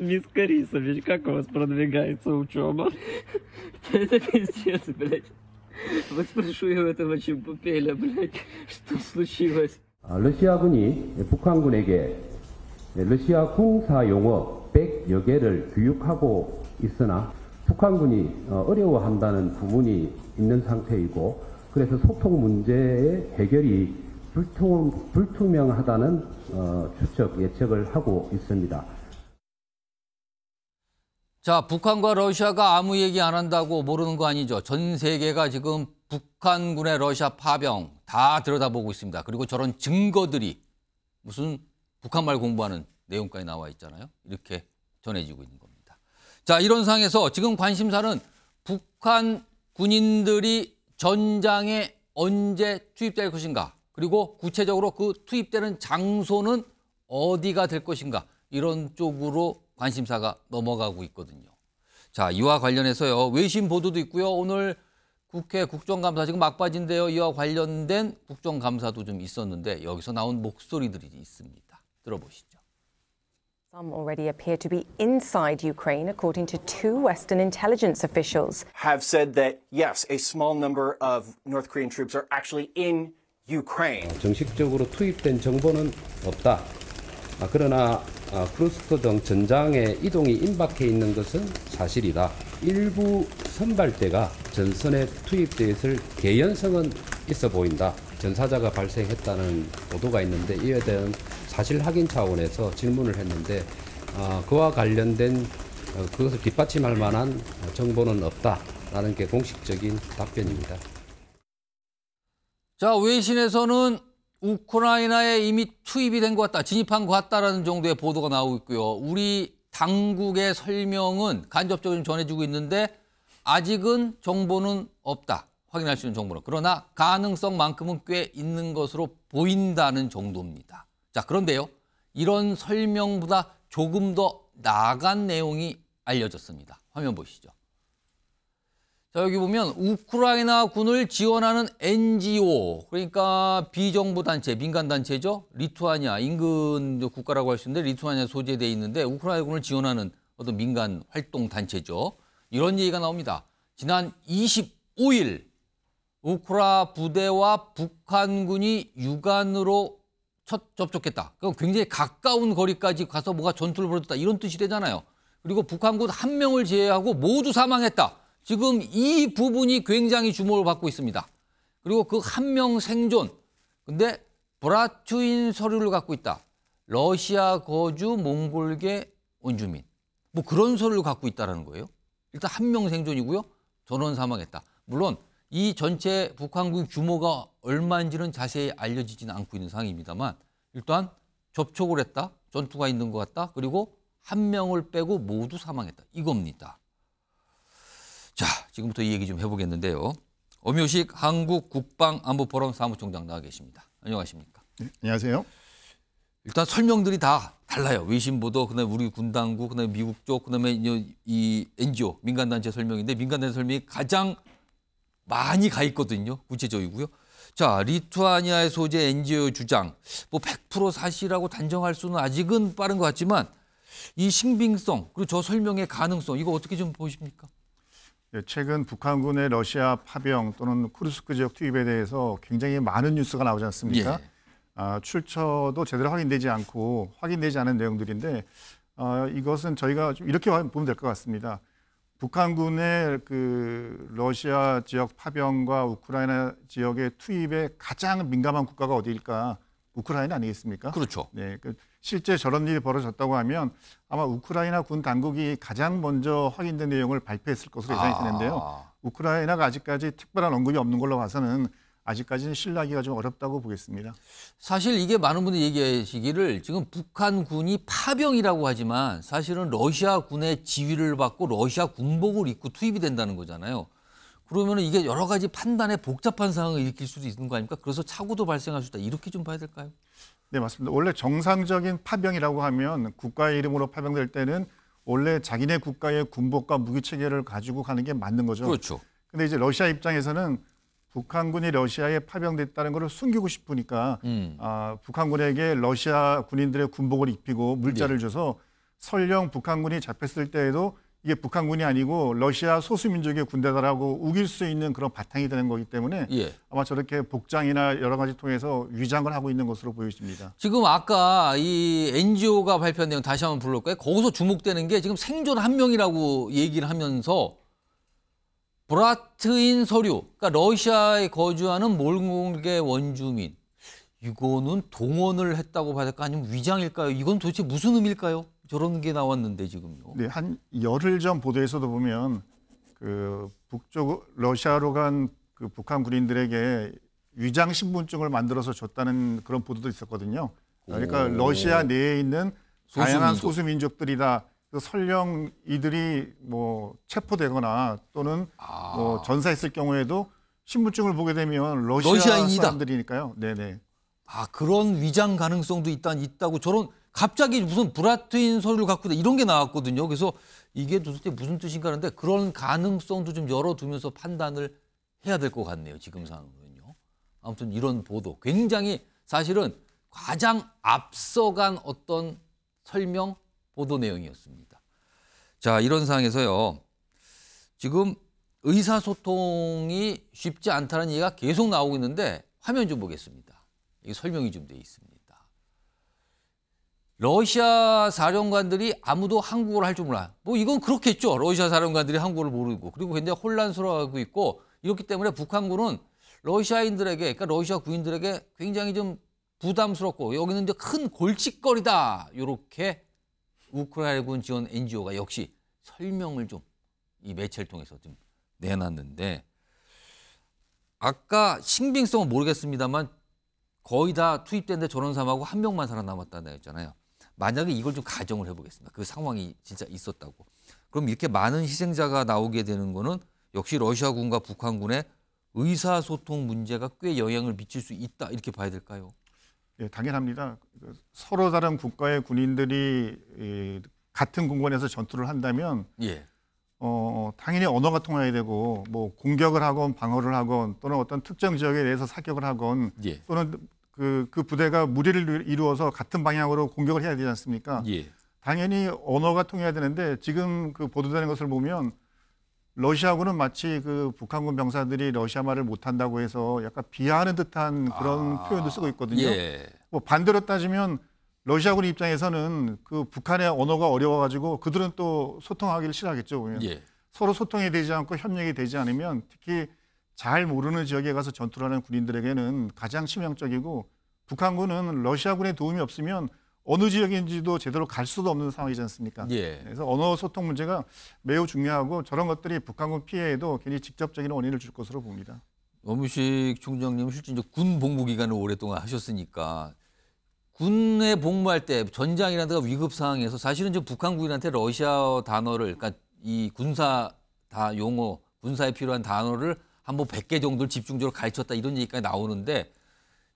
Мисс Карисович, как у вас продвигается учеба? Это пиздец, блядь. Вот спрошу я этого чемпупеля, блядь, что случилось? 러시아군이 북한군에게 러시아 군사 용어 100여 개를 교육하고 있으나 북한군이 어려워한다는 부분이 있는 상태이고 그래서 소통 문제의 해결이 불투, 불투명하다는 추측 예측을 하고 있습니다. 자, 북한과 러시아가 아무 얘기 안 한다고 모르는 거 아니죠. 전 세계가 지금 북한군의 러시아 파병 다 들여다보고 있습니다. 그리고 저런 증거들이 무슨 북한말 공부하는 내용까지 나와 있잖아요. 이렇게 전해지고 있는 겁니다. 자, 이런 상황에서 지금 관심사는 북한 군인들이 전장에 언제 투입될 것인가 그리고 구체적으로 그 투입되는 장소는 어디가 될 것인가 이런 쪽으로 관심사가 넘어가고 있거든요. 자, 이와 관련해서요. 외신 보도도 있고요. 오늘 국회 국정감사 지금 막바지인데요. 이와 관련된 국정감사도 좀 있었는데 여기서 나온 목소리들이 있습니다. 들어보시죠. Some already appear to be inside Ukraine, according to two Western intelligence officials. Have said that, yes, a small number of North Korean troops are actually in Ukraine. 정식적으로 투입된 정보는 없다. 아, 그러나 아, 크루스트 등 전장의 이동이 임박해 있는 것은 사실이다. 일부 선발대가 전선에 투입되어 있을 개연성은 있어 보인다. 전사자가 발생했다는 보도가 있는데 이에 대한 사실 확인 차원에서 질문을 했는데 아, 그와 관련된 어, 그것을 뒷받침할 만한 정보는 없다라는 게 공식적인 답변입니다. 자 외신에서는 우크라이나에 이미 투입이 된 것 같다, 진입한 것 같다라는 정도의 보도가 나오고 있고요. 우리 당국의 설명은 간접적으로 전해주고 있는데 아직은 정보는 없다. 확인할 수 있는 정보는. 그러나 가능성만큼은 꽤 있는 것으로 보인다는 정도입니다. 자, 그런데요. 이런 설명보다 조금 더 나간 내용이 알려졌습니다. 화면 보시죠. 자, 여기 보면 우크라이나 군을 지원하는 NGO, 그러니까 비정부 단체, 민간 단체죠. 리투아니아 인근 국가라고 할 수 있는데 리투아니아 소재돼 있는데 우크라이나 군을 지원하는 어떤 민간 활동 단체죠. 이런 얘기가 나옵니다. 지난 25일 우크라 부대와 북한군이 육안으로 첫 접촉했다. 그럼 굉장히 가까운 거리까지 가서 뭐가 전투를 벌였다. 이런 뜻이 되잖아요. 그리고 북한군 한 명을 제외하고 모두 사망했다. 지금 이 부분이 굉장히 주목을 받고 있습니다. 그리고 그 한 명 생존. 근데 브라추인 서류를 갖고 있다. 러시아 거주 몽골계 원주민. 뭐 그런 서류를 갖고 있다라는 거예요. 일단 한 명 생존이고요. 전원 사망했다. 물론 이 전체 북한군 규모가 얼마인지는 자세히 알려지진 않고 있는 상황입니다만 일단 접촉을 했다. 전투가 있는 것 같다. 그리고 한 명을 빼고 모두 사망했다. 이겁니다. 자, 지금부터 이 얘기 좀 해보겠는데요. 엄효식 한국 국방안보포럼 사무총장 나와 계십니다. 안녕하십니까? 네, 안녕하세요. 일단 설명들이 다 달라요. 외신보도, 그다음에 우리 군당국, 그다음에 미국 쪽, 그다음에 이 NGO 민간단체 설명인데 민간단체 설명이 가장 많이 가 있거든요. 구체적이고요. 자, 리투아니아의 소재 NGO 주장 뭐 100% 사실이라고 단정할 수는 아직은 빠른 것 같지만 이 신빙성 그리고 저 설명의 가능성 이거 어떻게 좀 보십니까? 예, 최근 북한군의 러시아 파병 또는 쿠르스크 지역 투입에 대해서 굉장히 많은 뉴스가 나오지 않습니까? 예. 아, 출처도 제대로 확인되지 않고 확인되지 않은 내용들인데 아, 이것은 저희가 좀 이렇게 보면 될 것 같습니다. 북한군의 그 러시아 지역 파병과 우크라이나 지역의 투입에 가장 민감한 국가가 어디일까? 우크라이나 아니겠습니까? 그렇죠. 네, 그 실제 저런 일이 벌어졌다고 하면 아마 우크라이나 군 당국이 가장 먼저 확인된 내용을 발표했을 것으로 예상이 아. 되는데요. 아. 우크라이나가 아직까지 특별한 언급이 없는 걸로 봐서는 아직까지는 신뢰하기가 좀 어렵다고 보겠습니다. 사실 이게 많은 분들이 얘기하시기를 지금 북한 군이 파병이라고 하지만 사실은 러시아 군의 지휘를 받고 러시아 군복을 입고 투입이 된다는 거잖아요. 그러면 이게 여러 가지 판단에 복잡한 상황을 일으킬 수도 있는 거 아닙니까? 그래서 착오도 발생할 수 있다. 이렇게 좀 봐야 될까요? 네, 맞습니다. 원래 정상적인 파병이라고 하면 국가의 이름으로 파병될 때는 원래 자기네 국가의 군복과 무기 체계를 가지고 가는 게 맞는 거죠. 그렇죠. 근데 이제 러시아 입장에서는 북한군이 러시아에 파병됐다는 것을 숨기고 싶으니까 음. 아, 북한군에게 러시아 군인들의 군복을 입히고 물자를 네. 줘서 설령 북한군이 잡혔을 때에도 이게 북한군이 아니고 러시아 소수민족의 군대다라고 우길 수 있는 그런 바탕이 되는 거기 때문에 예. 아마 저렇게 복장이나 여러 가지 통해서 위장을 하고 있는 것으로 보여집니다. 지금 아까 이 NGO가 발표한 내용 다시 한번 불러볼까요? 거기서 주목되는 게 지금 생존 한 명이라고 얘기를 하면서 브라트인 서류, 그러니까 러시아에 거주하는 몰골계 원주민 이거는 동원을 했다고 봐야 될까 아니면 위장일까요? 이건 도대체 무슨 의미일까요? 저런 게 나왔는데 지금요. 네, 한 열흘 전 보도에서도 보면 그 북쪽 러시아로 간 그 북한 군인들에게 위장 신분증을 만들어서 줬다는 그런 보도도 있었거든요. 그러니까 러시아 내에 있는 다양한 소수민족. 소수민족들이다. 그 설령 이들이 뭐 체포되거나 또는 아. 뭐 전사했을 경우에도 신분증을 보게 되면 러시아 러시아인이다. 사람들이니까요. 네네. 아 그런 위장 가능성도 있다 있다고 저런 갑자기 무슨 브라트인 서류를 갖고 이런 게 나왔거든요. 그래서 이게 도대체 무슨 뜻인가 하는데 그런 가능성도 좀 열어두면서 판단을 해야 될 것 같네요. 지금 상황은요. 아무튼 이런 보도 굉장히 사실은 가장 앞서간 어떤 설명 보도 내용이었습니다. 자 이런 상황에서요. 지금 의사소통이 쉽지 않다는 얘기가 계속 나오고 있는데 화면 좀 보겠습니다. 이 설명이 좀 돼 있습니다. 러시아 사령관들이 아무도 한국어를 할 줄 몰라. 뭐 이건 그렇겠죠. 러시아 사령관들이 한국어를 모르고 그리고 굉장히 혼란스러워하고 있고 이렇기 때문에 북한군은 러시아인들에게 그러니까 러시아 군인들에게 굉장히 좀 부담스럽고 여기는 이제 큰 골칫거리다. 이렇게 우크라이나군 지원 NGO가 역시 설명을 좀 이 매체를 통해서 좀 내놨는데 아까 신빙성은 모르겠습니다만 거의 다 투입된데 전원사하고한 명만 살아남았다내 애였잖아요. 만약에 이걸 좀 가정을 해보겠습니다. 그 상황이 진짜 있었다고. 그럼 이렇게 많은 희생자가 나오게 되는 거는 역시 러시아군과 북한군의 의사소통 문제가 꽤 영향을 미칠 수 있다 이렇게 봐야 될까요? 예, 당연합니다. 서로 다른 국가의 군인들이 같은 공간에서 전투를 한다면 예. 어, 당연히 언어가 통해야 되고 뭐 공격을 하건 방어를 하건 또는 어떤 특정 지역에 대해서 사격을 하건 예. 또는 그, 그 부대가 무리를 이루어서 같은 방향으로 공격을 해야 되지 않습니까? 예. 당연히 언어가 통해야 되는데 지금 그 보도되는 것을 보면 러시아군은 마치 그 북한군 병사들이 러시아 말을 못한다고 해서 약간 비하하는 듯한 그런 아, 표현도 쓰고 있거든요. 예. 뭐 반대로 따지면 러시아군 입장에서는 그 북한의 언어가 어려워가지고 그들은 또 소통하기를 싫어하겠죠 보면 예. 서로 소통이 되지 않고 협력이 되지 않으면 특히 잘 모르는 지역에 가서 전투를 하는 군인들에게는 가장 치명적이고 북한군은 러시아군의 도움이 없으면 어느 지역인지도 제대로 갈 수도 없는 상황이지 않습니까? 예. 그래서 언어 소통 문제가 매우 중요하고 저런 것들이 북한군 피해에도 굉히 직접적인 원인을 줄 것으로 봅니다. 어무식 총장님 실제 군 복무 기간을 오랫동안 하셨으니까 군에 복무할 때 전장이라든가 위급 상황에서 사실은 좀북한군한테 러시아 단어를 그러니까 이 군사 다 용어 군사에 필요한 단어를 한뭐 100개 정도를 집중적으로 가르쳤다 이런 얘기가 나오는데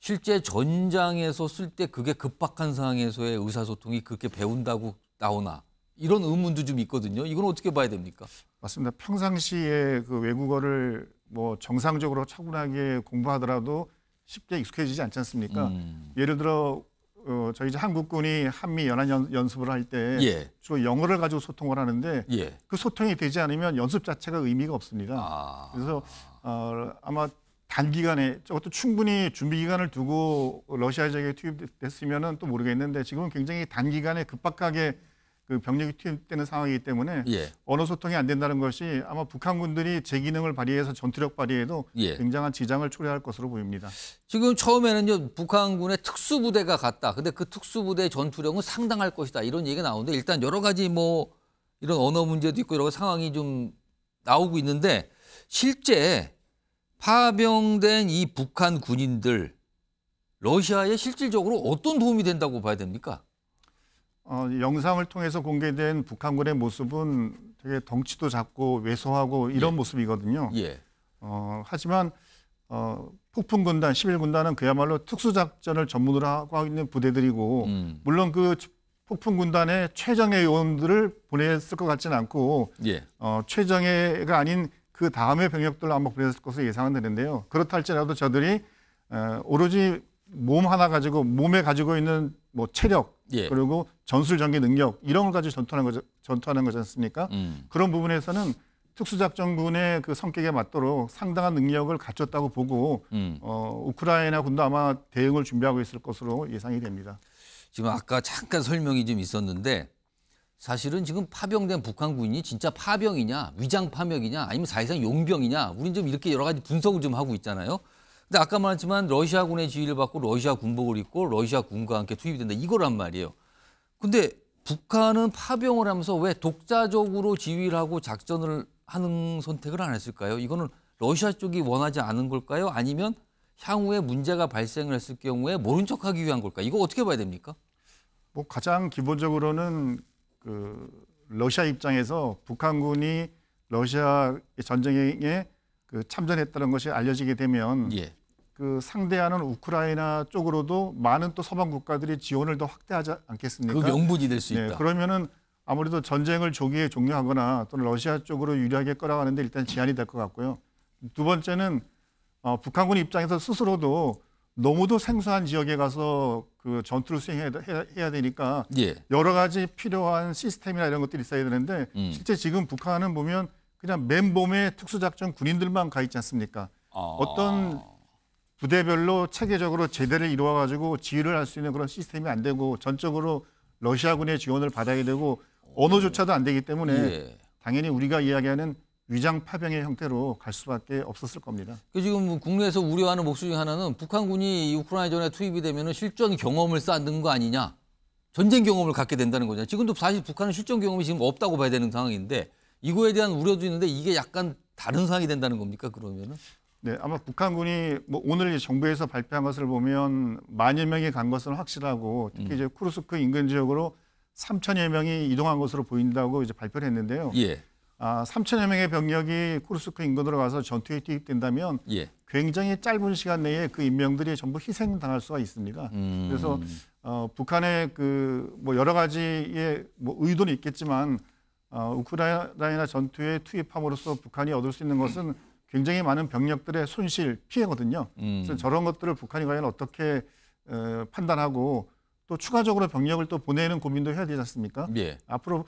실제 전장에서 쓸 때 그게 급박한 상황에서의 의사소통이 그렇게 배운다고 나오나 이런 의문도 좀 있거든요. 이건 어떻게 봐야 됩니까? 맞습니다. 평상시에 그 외국어를 뭐 정상적으로 차분하게 공부하더라도 쉽게 익숙해지지 않지 않습니까? 음. 예를 들어 어, 저희 이제 한국군이 한미 연합 연, 습을 할때 예. 주로 영어를 가지고 소통을 하는데 예. 그 소통이 되지 않으면 연습 자체가 의미가 없습니다. 아. 그래서 어, 아마 단기간에 저것도 충분히 준비 기간을 두고 러시아 지역에 투입됐으면은 또 모르겠는데 지금은 굉장히 단기간에 급박하게 그 병력이 투입되는 상황이기 때문에 예. 언어 소통이 안 된다는 것이 아마 북한군들이 제 기능을 발휘해서 전투력 발휘에도 예. 굉장한 지장을 초래할 것으로 보입니다. 지금 처음에는요 북한군의 특수부대가 갔다. 근데 그 특수부대의 전투력은 상당할 것이다 이런 얘기가 나오는데 일단 여러 가지 뭐 이런 언어 문제도 있고 이런 상황이 좀 나오고 있는데 실제 파병된 이 북한 군인들 러시아에 실질적으로 어떤 도움이 된다고 봐야 됩니까? 어, 영상을 통해서 공개된 북한군의 모습은 되게 덩치도 작고 왜소하고 이런 예. 모습이거든요. 예. 어, 하지만 어, 폭풍군단, 11군단은 그야말로 특수작전을 전문으로 하고 있는 부대들이고 음. 물론 그 폭풍군단의 최정예 요원들을 보냈을 것 같지는 않고 예. 어, 최정예가 아닌 그 다음에 병력들로 아마 보냈을 것으로 예상은 되는데요. 그렇다 할지라도 저들이 어, 오로지 몸 하나 가지고 몸에 가지고 있는 뭐 체력 예. 그리고 전술 전개 능력 이런 걸 가지고 전투하는 거 전투하는 거지 습니까 음. 그런 부분에서는 특수작전군의 그 성격에 맞도록 상당한 능력을 갖췄다고 보고 음. 어, 우크라이나 군도 아마 대응을 준비하고 있을 것으로 예상이 됩니다. 지금 아까 잠깐 설명이 좀 있었는데 사실은 지금 파병된 북한 군이 진짜 파병이냐 위장 파병이냐 아니면 사실상 용병이냐 우린 좀 이렇게 여러 가지 분석을 좀 하고 있잖아요. 근데 아까 말했지만 러시아군의 지휘를 받고 러시아 군복을 입고 러시아 군과 함께 투입이 된다 이거란 말이에요. 근데 북한은 파병을 하면서 왜 독자적으로 지휘를 하고 작전을 하는 선택을 안 했을까요? 이거는 러시아 쪽이 원하지 않은 걸까요? 아니면 향후에 문제가 발생을 했을 경우에 모른 척하기 위한 걸까? 요 이거 어떻게 봐야 됩니까? 뭐 가장 기본적으로는 그 러시아 입장에서 북한군이 러시아 전쟁에 그 참전했다는 것이 알려지게 되면 예. 그 상대하는 우크라이나 쪽으로도 많은 또 서방 국가들이 지원을 더 확대하지 않겠습니까? 그 명분이 될수 네, 있다. 그러면은 아무래도 전쟁을 조기에 종료하거나 또는 러시아 쪽으로 유리하게 끌어가는데 일단 제한이 될 것 같고요. 두 번째는 어, 북한군 입장에서 스스로도 너무도 생소한 지역에 가서 그 전투를 수행해야 되니까 예. 여러 가지 필요한 시스템이나 이런 것들이 있어야 되는데 음. 실제 지금 북한은 보면 그냥 맨몸에 특수작전 군인들만 가 있지 않습니까? 아. 어떤 부대별로 체계적으로 제대를 이루어 가지고 지휘를 할 수 있는 그런 시스템이 안 되고 전적으로 러시아군의 지원을 받아야 되고 언어조차도 안 되기 때문에 예. 당연히 우리가 이야기하는 위장 파병의 형태로 갈 수밖에 없었을 겁니다. 그 지금 뭐 국내에서 우려하는 목소리 하나는 북한군이 우크라이나전에 투입이 되면 실전 경험을 쌓는 거 아니냐. 전쟁 경험을 갖게 된다는 거죠. 지금도 사실 북한은 실전 경험이 지금 없다고 봐야 되는 상황인데 이거에 대한 우려도 있는데 이게 약간 다른 상황이 된다는 겁니까 그러면은? 네, 아마 북한군이 뭐 오늘 정부에서 발표한 것을 보면 만여 명이 간 것은 확실하고 특히 음. 이제 쿠르스크 인근 지역으로 3천여 명이 이동한 것으로 보인다고 이제 발표를 했는데요. 예. 아, 3천여 명의 병력이 쿠르스크 인근으로 가서 전투에 투입된다면 예. 굉장히 짧은 시간 내에 그 인명들이 전부 희생당할 수가 있습니다. 음. 그래서 어, 북한의 그 뭐 여러 가지의 뭐 의도는 있겠지만 어, 우크라이나 전투에 투입함으로써 북한이 얻을 수 있는 것은 굉장히 많은 병력들의 손실 피해거든요. 음. 그래서 저런 것들을 북한이 과연 어떻게 어, 판단하고 또 추가적으로 병력을 또 보내는 고민도 해야 되지 않습니까? 예. 앞으로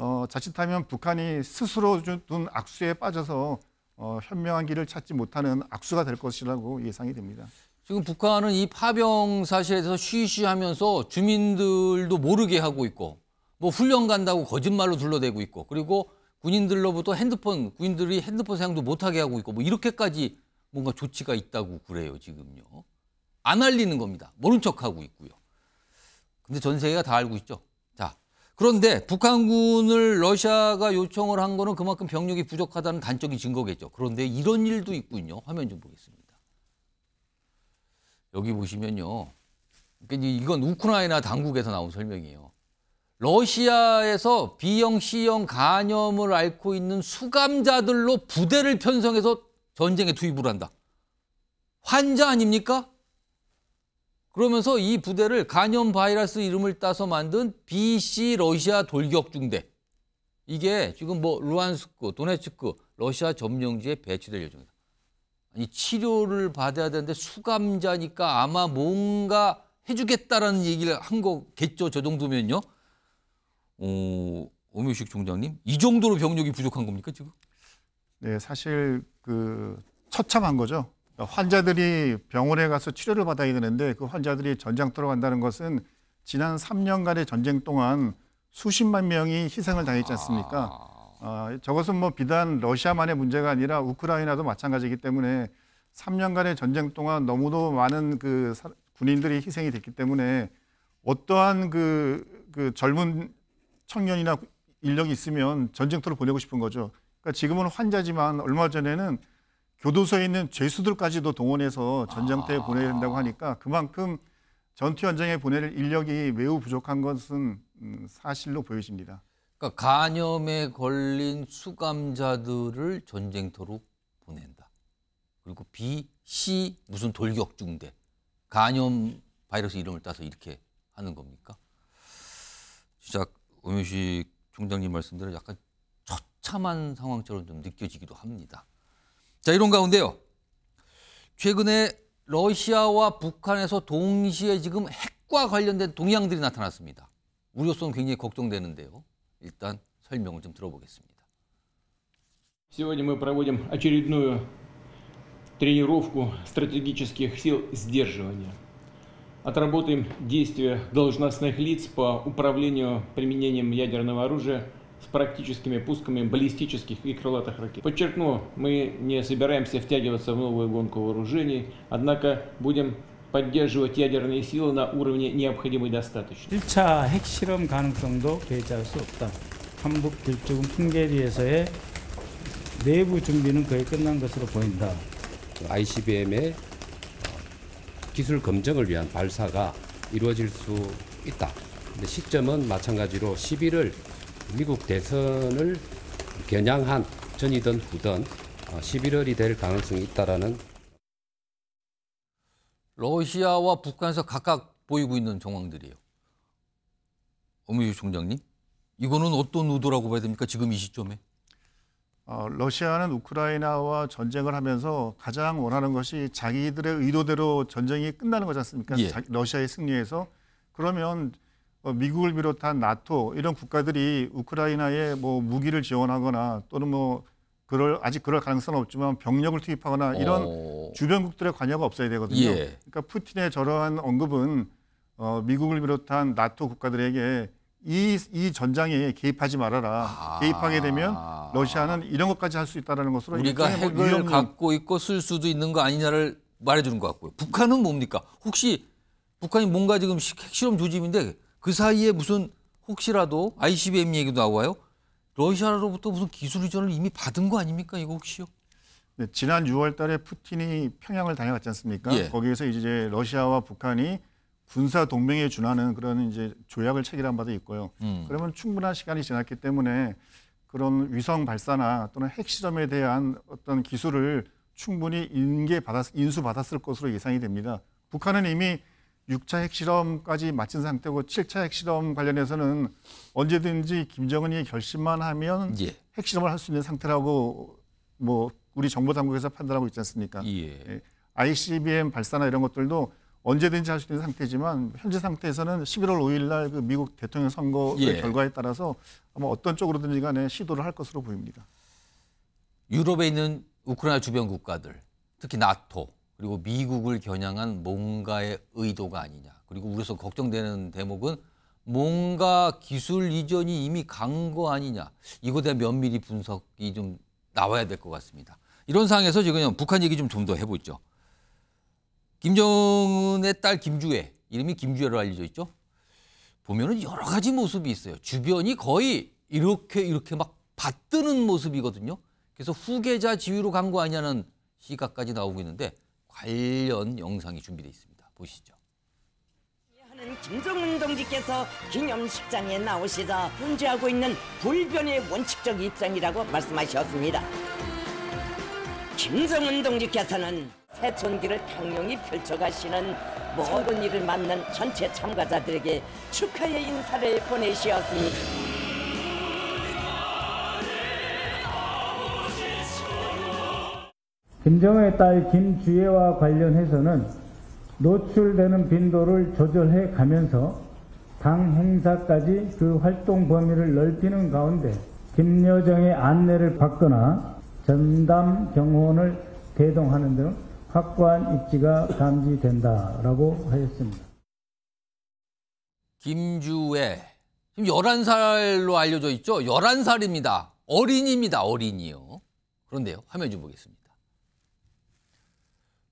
어, 자칫하면 북한이 스스로 둔 악수에 빠져서 어, 현명한 길을 찾지 못하는 악수가 될 것이라고 예상이 됩니다. 지금 북한은 이 파병 사실에 서 쉬쉬하면서 주민들도 모르게 하고 있고 뭐 훈련 간다고 거짓말로 둘러대고 있고 그리고 군인들로부터 핸드폰 군인들이 핸드폰 사용도 못하게 하고 있고 뭐 이렇게까지 뭔가 조치가 있다고 그래요 지금요 안 알리는 겁니다 모른 척하고 있고요 근데 전 세계가 다 알고 있죠 그런데 북한군을 러시아가 요청을 한 거는 그만큼 병력이 부족하다는 단적이 증거겠죠. 그런데 이런 일도 있군요. 화면 좀 보겠습니다. 여기 보시면요. 그러니까 이건 우크라이나 당국에서 나온 설명이에요. 러시아에서 B형, C형 간염을 앓고 있는 수감자들로 부대를 편성해서 전쟁에 투입을 한다. 환자 아닙니까? 그러면서 이 부대를 간염 바이러스 이름을 따서 만든 BC 러시아 돌격 중대. 이게 지금 뭐 루안스크, 도네츠크, 러시아 점령지에 배치될 예정이다. 아니 치료를 받아야 되는데 수감자니까 아마 뭔가 해주겠다라는 얘기를 한 거겠죠. 저 정도면요. 오, 오묘식 총장님, 이 정도로 병력이 부족한 겁니까 지금? 네, 사실 그 처참한 거죠. 환자들이 병원에 가서 치료를 받아야 되는데 그 환자들이 전장터로 간다는 것은 지난 3년간의 전쟁 동안 수십만 명이 희생을 당했지 않습니까? 아, 저것은 뭐 비단 러시아만의 문제가 아니라 우크라이나도 마찬가지이기 때문에 3년간의 전쟁 동안 너무도 많은 그 군인들이 희생이 됐기 때문에 어떠한 그, 그 젊은 청년이나 인력이 있으면 전쟁터로 보내고 싶은 거죠. 그러니까 지금은 환자지만 얼마 전에는 교도소에 있는 죄수들까지도 동원해서 전쟁터에 아. 보내야 된다고 하니까 그만큼 전투 현장에 보낼 인력이 매우 부족한 것은 음, 사실로 보여집니다. 그러니까 간염에 걸린 수감자들을 전쟁터로 보낸다. 그리고 B, C 무슨 돌격 중대 간염 바이러스 이름을 따서 이렇게 하는 겁니까? 진짜 오묘식 총장님 말씀대로 약간 처참한 상황처럼 좀 느껴지기도 합니다. 자, 이런 가운데요. 최근에 러시아와 북한에서 동시에 지금 핵과 관련된 동향들이 나타났습니다. 우려성 굉장히 걱정되는데요. 일단 설명을 좀 들어보겠습니다. Сегодня мы проводим очередную тренировку стратегических сил сдерживания. Отработаем действия должностных лиц по управлению применением ядерного оружия с практическими пусками баллистических и крылатых ракет. Подчеркну, мы не собираемся втягиваться в новую гонку вооружений, однако будем поддерживать ядерные силы на уровне необходимой достаточности. 1차 핵실험 가능성도 배제할 수 없다. 한국 길조금 풍계리에서의 내부 준비는 거의 끝난 것으로 보인다. ICBM의 기술 검증을 위한 발사가 이루어질 수 있다. 시점은 마찬가지로 11월 미국 대선을 겨냥한 전이든 후든 11월이 어, 될 가능성이 있다라는 러시아와 북한에서 각각 보이고 있는 정황들이에요. 어무유 총장님, 이거는 어떤 의도라고 봐야 됩니까? 지금 이 시점에? 어, 러시아는 우크라이나와 전쟁을 하면서 가장 원하는 것이 자기들의 의도대로 전쟁이 끝나는 거지 않습니까? 예. 러시아의 승리에서 그러면 어, 미국을 비롯한 나토 이런 국가들이 우크라이나에 뭐 무기를 지원하거나 또는 뭐 그럴 아직 그럴 가능성은 없지만 병력을 투입하거나 이런 어... 주변국들의 관여가 없어야 되거든요. 예. 그러니까 푸틴의 저러한 언급은 어, 미국을 비롯한 나토 국가들에게 이, 이 전장에 개입하지 말아라. 아... 개입하게 되면 러시아는 이런 것까지 할 수 있다는 라 것으로 우리가 핵을 위험은... 갖고 있고 쓸 수도 있는 거 아니냐를 말해주는 것 같고요. 북한은 뭡니까? 혹시 북한이 뭔가 지금 핵실험 조짐인데 그 사이에 무슨 혹시라도 ICBM 얘기도 나와요. 러시아로부터 무슨 기술 이전을 이미 받은 거 아닙니까? 이거 혹시요? 네, 지난 6월 달에 푸틴이 평양을 다녀갔지 않습니까? 예. 거기에서 이제 러시아와 북한이 군사 동맹에 준하는 그런 이제 조약을 체결한 바도 있고요. 음. 그러면 충분한 시간이 지났기 때문에 그런 위성 발사나 또는 핵실험에 대한 어떤 기술을 충분히 인계 받았 인수 받았을 것으로 예상이 됩니다. 북한은 이미 6차 핵실험까지 마친 상태고 7차 핵실험 관련해서는 언제든지 김정은이 결심만 하면 예. 핵실험을 할 수 있는 상태라고 뭐 우리 정부 당국에서 판단하고 있지 않습니까? 예. ICBM 예. 발사나 이런 것들도 언제든지 할 수 있는 상태지만 현재 상태에서는 11월 5일 날그 미국 대통령 선거 예. 결과에 따라서 아마 어떤 쪽으로든지 간에 시도를 할 것으로 보입니다. 유럽에 있는 우크라이나 주변 국가들 특히 나토 그리고 미국을 겨냥한 뭔가의 의도가 아니냐. 그리고 우리서 걱정되는 대목은 뭔가 기술 이전이 이미 간 거 아니냐. 이거에 대한 면밀히 분석이 좀 나와야 될 것 같습니다. 이런 상황에서 지금 북한 얘기 좀 좀 더 해보죠. 김정은의 딸 김주혜, 이름이 김주혜로 알려져 있죠. 보면은 여러 가지 모습이 있어요. 주변이 거의 이렇게 이렇게 막 받드는 모습이거든요. 그래서 후계자 지위로 간 거 아니냐는 시각까지 나오고 있는데 관련 영상이 준비되어 있습니다. 보시죠. 하는 김정은 동지께서 기념식장에 나오시자 존재하고 있는 불변의 원칙적 입장이라고 말씀하셨습니다. 김정은 동지께서는 새촌기를 강령히 펼쳐가시는 모든 일을 맡는 전체 참가자들에게 축하의 인사를 보내시었습니다. 김정의딸 김주혜와 관련해서는 노출되는 빈도를 조절해 가면서 당 행사까지 그 활동 범위를 넓히는 가운데 김여정의 안내를 받거나 전담 경호원을 대동하는 등 확고한 입지가 감지된다라고 하였습니다. 김주혜 지금 11살로 알려져 있죠? 11살입니다. 어린이입니다. 어린이요. 그런데요. 화면 좀 보겠습니다.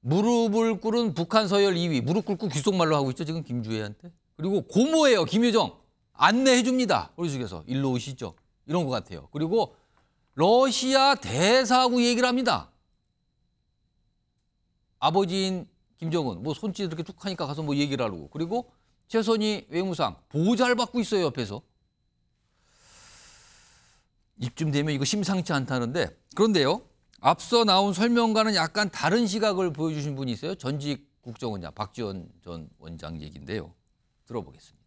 무릎을 꿇은 북한 서열 2위. 무릎 꿇고 귀속말로 하고 있죠, 지금 김주혜한테. 그리고 고모예요, 김여정. 안내해 줍니다. 우리 속에서 일로 오시죠. 이런 것 같아요. 그리고 러시아 대사하고 얘기를 합니다. 아버지인 김정은 뭐 손짓 이렇게 툭 하니까 가서 뭐 얘기를 하고 려 그리고 최선희 외무상 보호자를 받고 있어요 옆에서 입쯤 되면 이거 심상치 않다는데 그런데요 앞서 나온 설명과는 약간 다른 시각을 보여주신 분이 있어요. 전직 국정원장 박지원 전 원장 얘기인데요. 들어보겠습니다.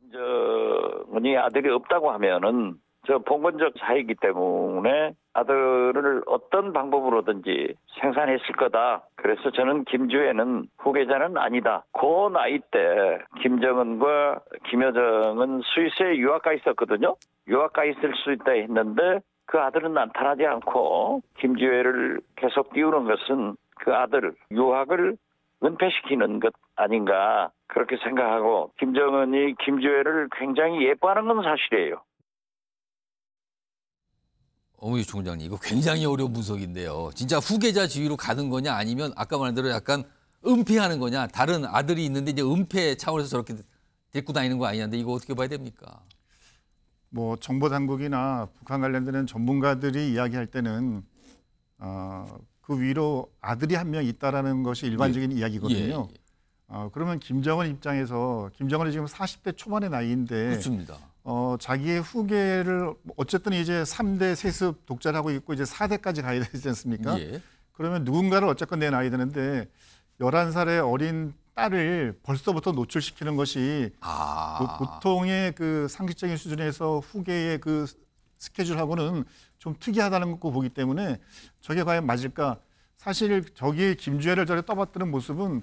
김정은이 아들이 없다고 하면은 저 봉건적 사이기 때문에 아들을 어떤 방법으로든지 생산했을 거다. 그래서 저는 김주혜는 후계자는 아니다. 그 나이 때 김정은과 김여정은 스위스에 유학가 있었거든요. 유학가 있을 수 있다 했는데 그 아들은 나타나지 않고 김지회를 계속 띄우는 것은 그 아들 유학을 은폐시키는 것 아닌가 그렇게 생각하고 김정은이 김지회를 굉장히 예뻐하는 건 사실이에요. 어머니 총장님 이거 굉장히 어려운 분석인데요. 진짜 후계자 지위로 가는 거냐 아니면 아까 말한 대로 약간 은폐하는 거냐 다른 아들이 있는데 이제 은폐 차원에서 저렇게 데리고 다니는 거 아니냐는데 이거 어떻게 봐야 됩니까? 뭐 정보 당국이나 북한 관련되는 전문가들이 이야기할 때는 어, 그 위로 아들이 한 명 있다라는 것이 일반적인 예. 이야기거든요. 예, 예. 어, 그러면 김정은 입장에서 김정은이 지금 40대 초반의 나이인데 그렇습니다. 어, 자기의 후계를 어쨌든 이제 3대 세습 독자를 하고 있고 이제 4대까지 가야 되지 않습니까? 예. 그러면 누군가를 어쨌건 내 나이 드는데 11살의 어린 딸을 벌써부터 노출시키는 것이 아. 보통의 그 상식적인 수준에서 후계의 그 스케줄하고는 좀 특이하다는 거 보기 때문에 저게 과연 맞을까? 사실 저기 김주혜를 저렇게 떠받드는 모습은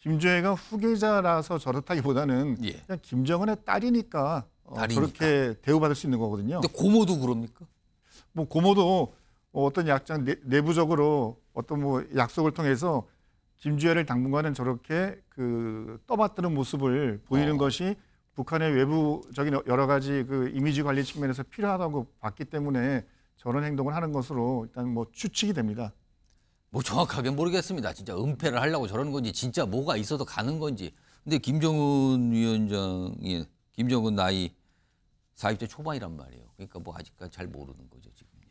김주혜가 후계자라서 저렇다기보다는 예. 그냥 김정은의 딸이니까, 어, 딸이니까. 어, 그렇게 대우받을 수 있는 거거든요. 근데 고모도 그럽니까? 뭐 고모도 뭐 어떤 약장 내부적으로 어떤 뭐 약속을 통해서 김주열을 당분간은 저렇게 그 떠받드는 모습을 보이는 어. 것이 북한의 외부적인 여러 가지 그 이미지 관리 측면에서 필요하다고 봤기 때문에 저런 행동을 하는 것으로 일단 뭐 추측이 됩니다. 뭐 정확하게 모르겠습니다. 진짜 은폐를 하려고 저러는 건지 진짜 뭐가 있어서 가는 건지. 근데 김정은 위원장이 김정은 나이 40대 초반이란 말이에요. 그러니까 뭐 아직까지 잘 모르는 거죠 지금요.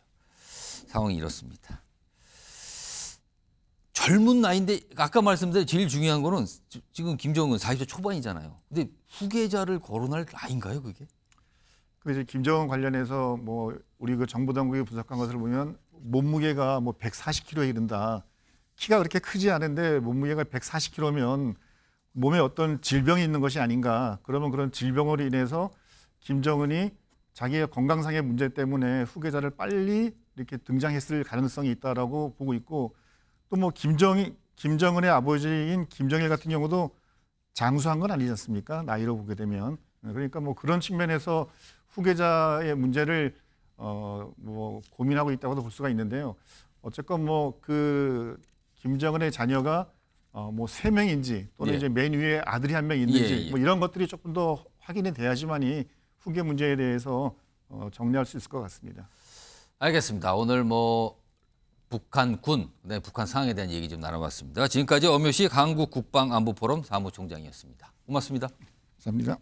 상황이 이렇습니다. 젊은 나이인데 아까 말씀드린 제일 중요한 거는 지금 김정은 40대 초반이잖아요. 근데 후계자를 거론할 나인가요 그게? 근 이제 김정은 관련해서 뭐 우리 그 정부 당국이 분석한 것을 보면 몸무게가 뭐 140kg에 이른다. 키가 그렇게 크지 않은데 몸무게가 140kg면 몸에 어떤 질병이 있는 것이 아닌가. 그러면 그런 질병으로 인해서 김정은이 자기의 건강상의 문제 때문에 후계자를 빨리 이렇게 등장했을 가능성이 있다라고 보고 있고 또뭐 김정이 김정은의 아버지인 김정일 같은 경우도 장수한 건 아니지 않습니까? 나이로 보게 되면 그러니까 뭐 그런 측면에서 후계자의 문제를 어 뭐 고민하고 있다고도 볼 수가 있는데요. 어쨌건 뭐 그 김정은의 자녀가 어뭐 세 명인지 또는 예. 이제 맨 위에 아들이 한 명 있는지 예, 예. 뭐 이런 것들이 조금 더 확인이 돼야지만이 후계 문제에 대해서 어 정리할 수 있을 것 같습니다. 알겠습니다. 오늘 뭐 북한 군, 그 북한 상황에 대한 얘기 좀 나눠봤습니다. 지금까지 엄효시 강국국방안보포럼 사무총장이었습니다. 고맙습니다. 감사합니다.